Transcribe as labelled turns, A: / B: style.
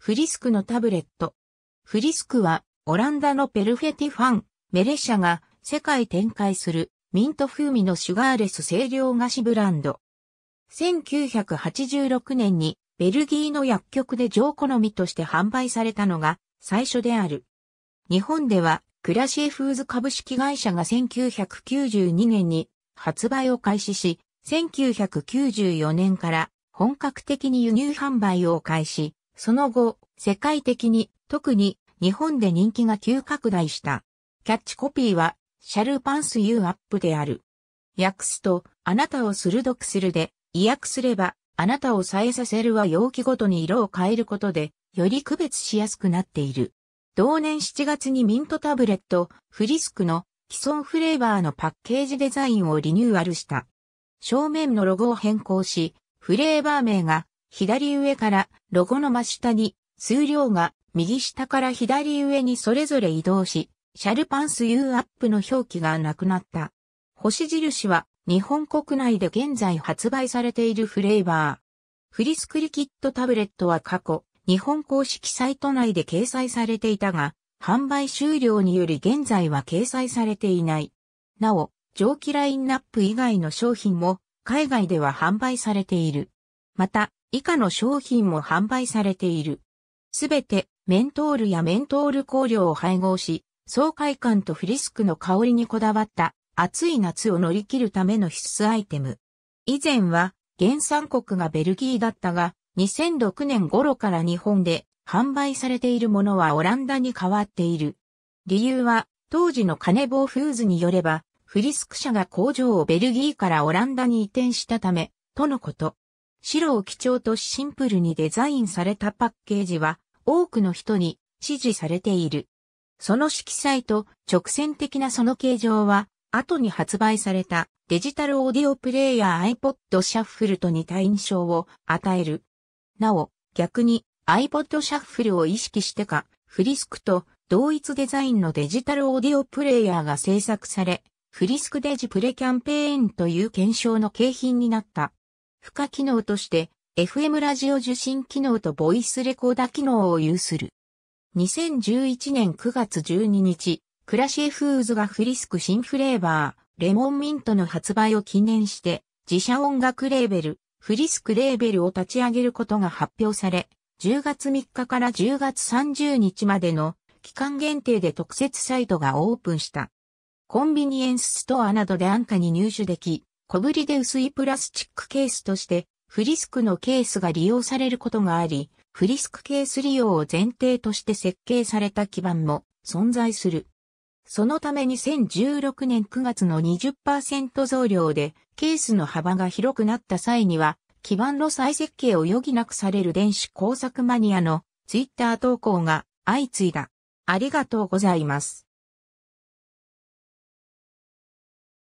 A: フリスクのタブレット。フリスクは、オランダのペルフェティファン、メレ社が世界展開するミント風味のシュガーレス清涼菓子ブランド。1986年にベルギーの薬局で上好みとして販売されたのが最初である。日本ではクラシエフーズ株式会社が1992年に発売を開始し、1994年から本格的に輸入販売を開始、その後、世界的に、特に日本で人気が急拡大した。キャッチコピーは、シャルパンスユーアップである。訳すと、あなたを鋭くするで、意訳すれば、あなたをさえさせるは容器ごとに色を変えることで、より区別しやすくなっている。同年7月にミントタブレット、フリスクの既存フレーバーのパッケージデザインをリニューアルした。正面のロゴを変更し、フレーバー名が左上からロゴの真下に数量が右下から左上にそれぞれ移動し、シャルパンス U アップの表記がなくなった。星印は日本国内で現在発売されているフレーバー。フリスクリキッドタブレットは過去、日本公式サイト内で掲載されていたが、販売終了により現在は掲載されていない。なお、蒸気ラインナップ以外の商品も海外では販売されている。また、以下の商品も販売されている。すべてメントールやメントール香料を配合し、爽快感とフリスクの香りにこだわった暑い夏を乗り切るための必須アイテム。以前は原産国がベルギーだったが、2006年頃から日本で販売されているものはオランダに変わっている。理由は当時のカネボーフーズによれば、フリスク社が工場をベルギーからオランダに移転したため、とのこと。白を基調としシンプルにデザインされたパッケージは多くの人に支持されている。その色彩と直線的なその形状は後に発売されたデジタルオーディオプレイヤー iPod シャッフルと似た印象を与える。なお、逆に iPod シャッフルを意識してか、フリスクと同一デザインのデジタルオーディオプレイヤーが制作され、フリスクデジプレキャンペーンという検証の景品になった。付加機能として、FM ラジオ受信機能とボイスレコーダー機能を有する。2011年9月12日、クラシエフーズがフリスク新フレーバー、レモンミントの発売を記念して、自社音楽レーベル、フリスクレーベルを立ち上げることが発表され、10月3日から10月30日までの期間限定で特設サイトがオープンした。コンビニエンスストアなどで安価に入手でき、小ぶりで薄いプラスチックケースとして、フリスクのケースが利用されることがあり、フリスクケース利用を前提として設計された基板も存在する。そのため2016年9月の20%増量でケースの幅が広くなった際には、基板の再設計を余儀なくされる電子工作マニアのツイッター投稿が相次いだ。ありがとうございます。